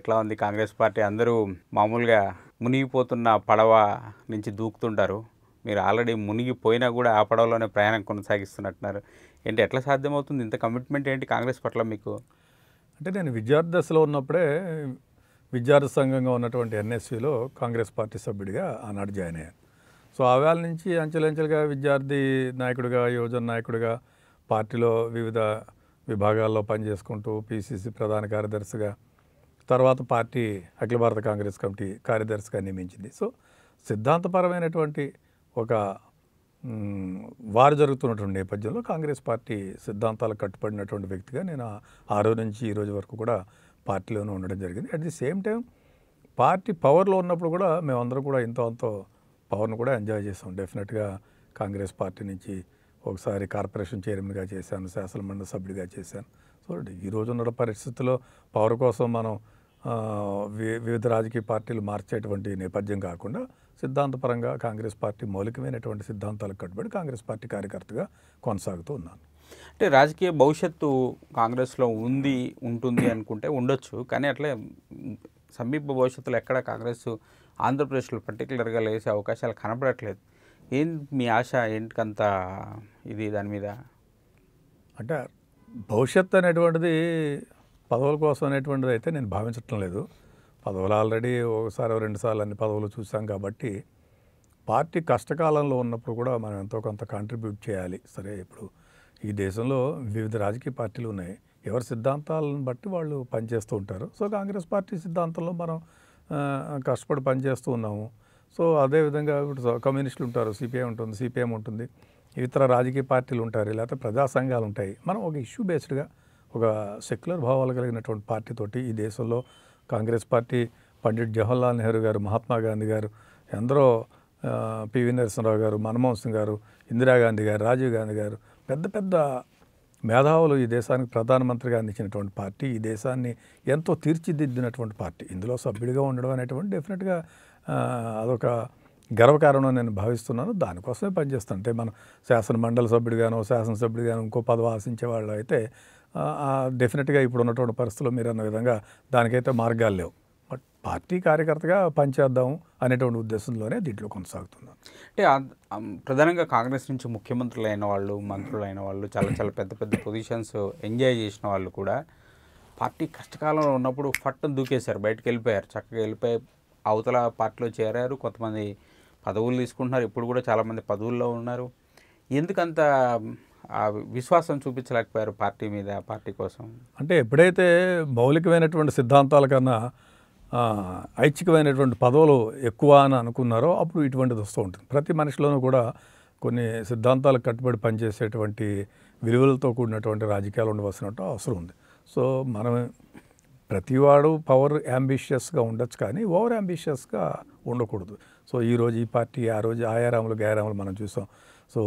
ఎట్లా ఉంది కాంగ్రెస్ పార్టీ అందరూ మామూలుగా మునిగిపోతున్న పడవ నుంచి దూకుతుంటారు మీరు ఆల్రెడీ మునిగిపోయినా కూడా ఆ పడవలోనే ప్రయాణం కొనసాగిస్తున్నట్టున్నారు ఏంటి ఎట్లా సాధ్యమవుతుంది ఇంత కమిట్మెంట్ ఏంటి కాంగ్రెస్ పట్ల మీకు అంటే నేను విద్యార్థి దశలో ఉన్నప్పుడే విద్యార్థి సంఘంగా ఉన్నటువంటి ఎన్ఎస్సిలో కాంగ్రెస్ పార్టీ సభ్యుడిగా ఆనాడు జాయిన్ అయ్యాను సో ఆవేళ నుంచి అంచెలంచెలుగా విద్యార్థి నాయకుడిగా యువజన నాయకుడిగా పార్టీలో వివిధ విభాగాల్లో పనిచేసుకుంటూ పిసిసి ప్రధాన కార్యదర్శిగా తర్వాత పార్టీ అఖిల భారత కాంగ్రెస్ కమిటీ కార్యదర్శిగా నియమించింది సో సిద్ధాంతపరమైనటువంటి ఒక వారు జరుగుతున్నటువంటి నేపథ్యంలో కాంగ్రెస్ పార్టీ సిద్ధాంతాలకు కట్టుబడినటువంటి వ్యక్తిగా నేను ఆ రోజు నుంచి ఈ రోజు వరకు కూడా పార్టీలోనే ఉండడం జరిగింది at the same time party పవర్లో ఉన్నప్పుడు కూడా మేమందరం కూడా ఇంత అంతో పవర్ను కూడా ఎంజాయ్ చేసాం డెఫినెట్గా కాంగ్రెస్ పార్టీ నుంచి ఒకసారి కార్పొరేషన్ చైర్మన్గా చేశాను శాసనమండలి సభ్యుడిగా చేశాను సో ఈరోజు ఉన్న పరిస్థితుల్లో పవర్ కోసం మనం వివిధ రాజకీయ పార్టీలు మార్చేటువంటి నేపథ్యం కాకుండా సిద్ధాంతపరంగా కాంగ్రెస్ పార్టీ మౌలికమైనటువంటి సిద్ధాంతాలకు కట్టుబడి కాంగ్రెస్ పార్టీ కార్యకర్తగా కొనసాగుతూ ఉన్నాను అంటే రాజకీయ భవిష్యత్తు కాంగ్రెస్లో ఉంది ఉంటుంది అనుకుంటే ఉండొచ్చు కానీ అట్లే సమీప భవిష్యత్తులో ఎక్కడ కాంగ్రెస్ ఆంధ్రప్రదేశ్లో పర్టికులర్గా లేసే అవకాశాలు కనపడట్లేదు ఏంటి మీ ఆశ ఏంటికంత ఇది దాని మీద అంటే భవిష్యత్తు అనేటువంటిది పదవుల కోసం అనేటువంటిది అయితే నేను భావించటం లేదు పదవులు ఆల్రెడీ ఒకసారి రెండుసార్లు అన్ని పదవులు చూసాం కాబట్టి పార్టీ కష్టకాలంలో ఉన్నప్పుడు కూడా మనం ఎంతో కొంత కాంట్రిబ్యూట్ చేయాలి సరే ఇప్పుడు ఈ దేశంలో వివిధ రాజకీయ పార్టీలు ఉన్నాయి ఎవరి సిద్ధాంతాలను బట్టి వాళ్ళు పనిచేస్తూ ఉంటారు సో కాంగ్రెస్ పార్టీ సిద్ధాంతంలో మనం కష్టపడి పనిచేస్తూ ఉన్నాము సో అదేవిధంగా ఇప్పుడు కమ్యూనిస్టులు ఉంటారు సిపిఐ ఉంటుంది సిపిఎం ఉంటుంది ఇతర రాజకీయ పార్టీలు ఉంటారు లేకపోతే ప్రజా సంఘాలు ఉంటాయి మనం ఒక ఇష్యూ బేస్డ్గా ఒక సెక్యులర్ భావాలు కలిగినటువంటి పార్టీతోటి ఈ దేశంలో కాంగ్రెస్ పార్టీ పండిట్ జవహర్లాల్ నెహ్రూ గారు మహాత్మా గాంధీ గారు ఎందరో పివి నరసింహరావు గారు మన్మోహన్ సింగ్ గారు ఇందిరాగాంధీ గారు రాజీవ్ గాంధీ గారు పెద్ద పెద్ద మేధావులు ఈ దేశానికి ప్రధానమంత్రిగా అందించినటువంటి పార్టీ ఈ దేశాన్ని ఎంతో తీర్చిదిద్దినటువంటి పార్టీ ఇందులో సభ్యుడిగా ఉండడం అనేటువంటి డెఫినెట్గా అదొక గర్వకారణం నేను భావిస్తున్నాను దానికోసమే పనిచేస్తాను అంటే మనం శాసన మండలి సభ్యుడిగానో శాసనసభ్యుడిగానో ఇంకో పదవి ఆశించే వాళ్ళు అయితే డెఫినెట్గా ఇప్పుడు ఉన్నటువంటి పరిస్థితుల్లో మీరు అన్న విధంగా దానికైతే మార్గాలు లేవు బట్ పార్టీ కార్యకర్తగా పనిచేద్దాం అనేటువంటి ఉద్దేశంలోనే దీంట్లో కొనసాగుతున్నాం అంటే ప్రధానంగా కాంగ్రెస్ నుంచి ముఖ్యమంత్రులు అయిన వాళ్ళు మంత్రులు అయిన వాళ్ళు చాలా చాలా పెద్ద పెద్ద పొజిషన్స్ ఎంజాయ్ చేసిన వాళ్ళు కూడా పార్టీ కష్టకాలంలో ఉన్నప్పుడు ఫట్ దూకేశారు బయటకు వెళ్ళిపోయారు చక్కగా వెళ్ళిపోయి అవతల పార్టీలో చేరారు కొంతమంది పదవులు తీసుకుంటున్నారు ఇప్పుడు కూడా చాలామంది పదవుల్లో ఉన్నారు ఎందుకంత ఆ విశ్వాసం చూపించలేకపోయారు పార్టీ మీద పార్టీ కోసం అంటే ఎప్పుడైతే మౌలికమైనటువంటి సిద్ధాంతాల కన్నా ఐచ్ఛికమైనటువంటి పదవులు ఎక్కువ అని అనుకున్నారో అప్పుడు ఇటువంటిది వస్తూ ఉంటుంది ప్రతి మనిషిలోనూ కూడా కొన్ని సిద్ధాంతాలకు కట్టుబడి పనిచేసేటువంటి విలువలతో కూడినటువంటి రాజకీయాలు ఉండవలసినట్టు అవసరం ఉంది సో మనం ప్రతివాడు పవర్ యాంబిషియస్గా ఉండొచ్చు కానీ ఓవర్ యాంబిషియస్గా ఉండకూడదు సో ఈరోజు ఈ పార్టీ ఆ రోజు ఆయారాములు గాయరాములు మనం చూసాం సో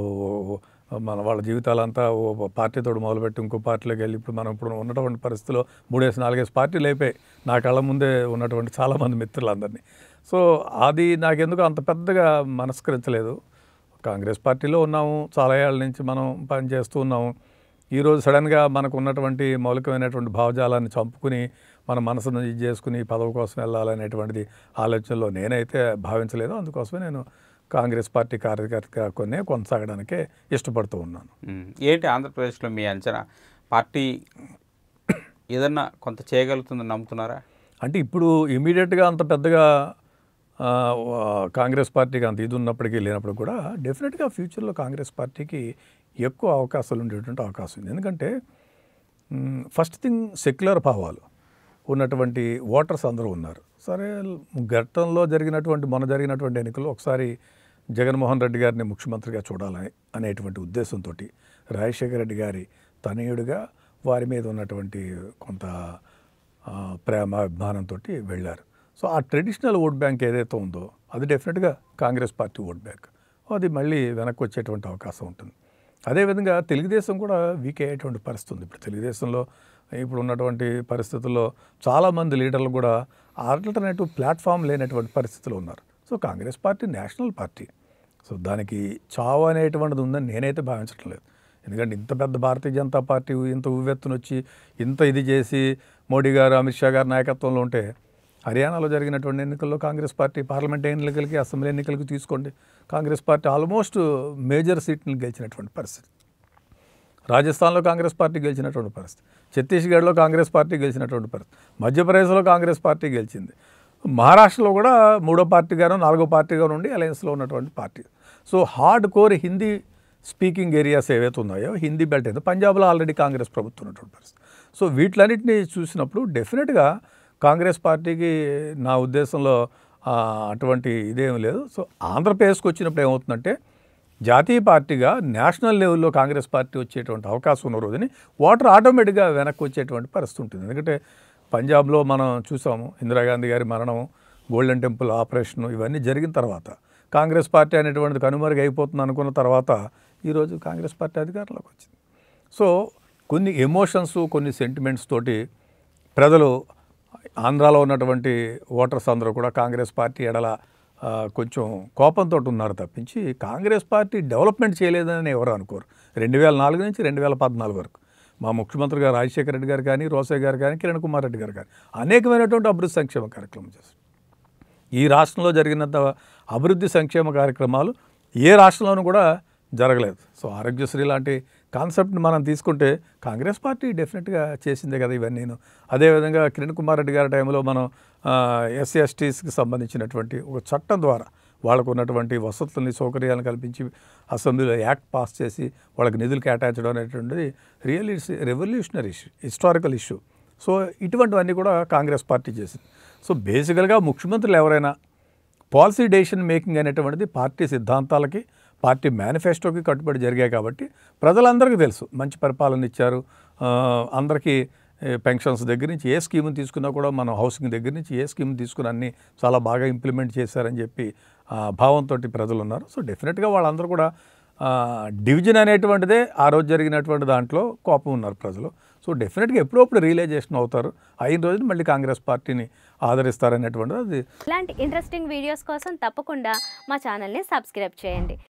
మన వాళ్ళ జీవితాలంతా ఓ పార్టీతో మొదలుపెట్టి ఇంకో పార్టీలోకి వెళ్ళి ఇప్పుడు మనం ఇప్పుడు ఉన్నటువంటి పరిస్థితిలో మూడేసి నాలుగేసి పార్టీలు అయిపోయి నా కళ్ళ ముందే ఉన్నటువంటి చాలామంది మిత్రులందరినీ సో అది నాకెందుకు అంత పెద్దగా మనస్కరించలేదు కాంగ్రెస్ పార్టీలో ఉన్నాము చాలా ఏళ్ళ నుంచి మనం పనిచేస్తూ ఉన్నాము ఈరోజు సడన్గా మనకు ఉన్నటువంటి మౌలికమైనటువంటి భావజాలాన్ని చంపుకుని మన మనసును ఇది చేసుకుని పదవి కోసం వెళ్ళాలనేటువంటిది ఆలోచనలో నేనైతే భావించలేదు అందుకోసమే నేను కాంగ్రెస్ పార్టీ కార్యకర్తగా కొన్ని కొనసాగడానికే ఇష్టపడుతూ ఉన్నాను ఏంటి ఆంధ్రప్రదేశ్లో మీ అంచనా పార్టీ ఏదన్నా కొంత చేయగలుగుతుందని నమ్ముతున్నారా అంటే ఇప్పుడు ఇమీడియట్గా అంత పెద్దగా కాంగ్రెస్ పార్టీకి అంత ఇది ఉన్నప్పటికీ లేనప్పుడు కూడా డెఫినెట్గా ఫ్యూచర్లో కాంగ్రెస్ పార్టీకి ఎక్కువ అవకాశాలు ఉండేటువంటి అవకాశం ఉంది ఎందుకంటే ఫస్ట్ థింగ్ సెక్యులర్ భావాలు ఉన్నటువంటి ఓటర్స్ అందరూ ఉన్నారు సరే ఘట్టంలో జరిగినటువంటి మొన్న జరిగినటువంటి ఎన్నికలు ఒకసారి జగన్మోహన్ రెడ్డి గారిని ముఖ్యమంత్రిగా చూడాలని అనేటువంటి ఉద్దేశంతో రాజశేఖర రెడ్డి గారి తనయుడిగా వారి మీద ఉన్నటువంటి కొంత ప్రేమ అభిమానంతో వెళ్ళారు సో ఆ ట్రెడిషనల్ ఓట్ బ్యాంక్ ఏదైతే ఉందో అది డెఫినెట్గా కాంగ్రెస్ పార్టీ ఓట్ బ్యాంక్ అది మళ్ళీ వెనక్కి వచ్చేటువంటి అవకాశం ఉంటుంది అదేవిధంగా తెలుగుదేశం కూడా వీక్ అయ్యేటువంటి పరిస్థితి ఉంది ఇప్పుడు తెలుగుదేశంలో ఇప్పుడు ఉన్నటువంటి పరిస్థితుల్లో చాలామంది లీడర్లు కూడా ఆల్టర్నేటివ్ ప్లాట్ఫామ్ లేనటువంటి పరిస్థితులు ఉన్నారు so Congress party national party so దానికి చావు అనేటువంటిది ఉందని నేనైతే భావించడం లేదు ఎందుకంటే ఇంత పెద్ద భారతీయ జనతా పార్టీ ఇంత వచ్చి ఇంత ఇది చేసి మోడీ గారు అమిత్ షా గారు నాయకత్వంలో ఉంటే హర్యానాలో జరిగినటువంటి ఎన్నికల్లో కాంగ్రెస్ పార్టీ పార్లమెంట్ ఎన్నికలకి అసెంబ్లీ ఎన్నికలకి తీసుకోండి కాంగ్రెస్ పార్టీ ఆల్మోస్ట్ మేజర్ సీట్ని గెలిచినటువంటి పరిస్థితి రాజస్థాన్లో కాంగ్రెస్ పార్టీ గెలిచినటువంటి పరిస్థితి ఛత్తీస్గఢ్లో కాంగ్రెస్ పార్టీ గెలిచినటువంటి పరిస్థితి మధ్యప్రదేశ్లో కాంగ్రెస్ పార్టీ గెలిచింది మహారాష్ట్రలో కూడా మూడో పార్టీగాను నాలుగో పార్టీగా నుండి అలయన్స్లో ఉన్నటువంటి party so hard core Hindi speaking areas ఏవైతే ఉన్నాయో హిందీ బెల్ట్ అయితే పంజాబ్లో ఆల్రెడీ కాంగ్రెస్ ప్రభుత్వం ఉన్నటువంటి పరిస్థితి సో వీటిలన్నింటినీ చూసినప్పుడు డెఫినెట్గా కాంగ్రెస్ పార్టీకి నా ఉద్దేశంలో అటువంటి ఇదేం లేదు సో ఆంధ్రప్రదేశ్కి వచ్చినప్పుడు ఏమవుతుందంటే జాతీయ పార్టీగా నేషనల్ లెవెల్లో కాంగ్రెస్ పార్టీ వచ్చేటువంటి అవకాశం ఉన్న రోజుని ఓటర్ ఆటోమేటిక్గా వెనక్కి వచ్చేటువంటి పరిస్థితి ఉంటుంది ఎందుకంటే పంజాబ్లో మనం చూసాము ఇందిరాగాంధీ గారి మరణం గోల్డెన్ టెంపుల్ ఆపరేషన్ ఇవన్నీ జరిగిన తర్వాత కాంగ్రెస్ పార్టీ అనేటువంటిది కనుమరుగు అయిపోతుంది అనుకున్న తర్వాత ఈరోజు కాంగ్రెస్ పార్టీ అధికారంలోకి వచ్చింది సో కొన్ని ఎమోషన్స్ కొన్ని సెంటిమెంట్స్ తోటి ప్రజలు ఆంధ్రాలో ఉన్నటువంటి ఓటర్స్ అందరూ కూడా కాంగ్రెస్ పార్టీ ఎడల కొంచెం కోపంతో ఉన్నారు తప్పించి కాంగ్రెస్ పార్టీ డెవలప్మెంట్ చేయలేదని ఎవరు అనుకోరు రెండు వేల నాలుగు నుంచి రెండు వేల పద్నాలుగు వరకు మా ముఖ్యమంత్రి గారు రాజశేఖర రెడ్డి గారు కానీ రోసయ్య గారు కానీ కిరణ్ కుమార్ రెడ్డి గారు కానీ అనేకమైనటువంటి అభివృద్ధి సంక్షేమ కార్యక్రమం చేశారు ఈ రాష్ట్రంలో జరిగినంత అభివృద్ధి సంక్షేమ కార్యక్రమాలు ఏ రాష్ట్రంలోనూ కూడా జరగలేదు సో ఆరోగ్యశ్రీ లాంటి కాన్సెప్ట్ని మనం తీసుకుంటే కాంగ్రెస్ పార్టీ డెఫినెట్గా చేసిందే కదా ఇవన్నీ నేను అదేవిధంగా కిరణ్ కుమార్ రెడ్డి గారి టైంలో మనం ఎస్సీ ఎస్టీస్కి సంబంధించినటువంటి ఒక చట్టం ద్వారా వాళ్ళకు ఉన్నటువంటి వసతుల్ని సౌకర్యాలను కల్పించి అసెంబ్లీలో యాక్ట్ పాస్ చేసి వాళ్ళకి నిధులు కేటాయించడం అనేటువంటిది real revolutionary issue historical issue so ఇటువంటివన్నీ కూడా కాంగ్రెస్ పార్టీ చేసింది సో బేసికల్గా ముఖ్యమంత్రులు ఎవరైనా పాలసీ డెసిషన్ మేకింగ్ అనేటువంటిది పార్టీ సిద్ధాంతాలకి పార్టీ మేనిఫెస్టోకి కట్టుబడి జరిగాయి కాబట్టి ప్రజలందరికీ తెలుసు మంచి పరిపాలన ఇచ్చారు అందరికీ పెన్షన్స్ దగ్గర నుంచి ఏ స్కీమ్ తీసుకున్నా కూడా మనం హౌసింగ్ దగ్గర నుంచి ఏ స్కీమ్ తీసుకున్న అన్ని చాలా బాగా ఇంప్లిమెంట్ చేశారని చెప్పి భావంతో ప్రజలు ఉన్నారు సో డెఫినెట్గా వాళ్ళందరూ కూడా డివిజన్ అనేటువంటిదే ఆ రోజు జరిగినటువంటి దాంట్లో కోపం ఉన్నారు ప్రజలు సో డెఫినెట్గా ఎప్పుడప్పుడు రియలైజేషన్ అవుతారు అయిన రోజున మళ్ళీ కాంగ్రెస్ పార్టీని ఆదరిస్తారనేటువంటిది అది ఇలాంటి ఇంట్రెస్టింగ్ వీడియోస్ కోసం తప్పకుండా మా ఛానల్ని సబ్స్క్రైబ్ చేయండి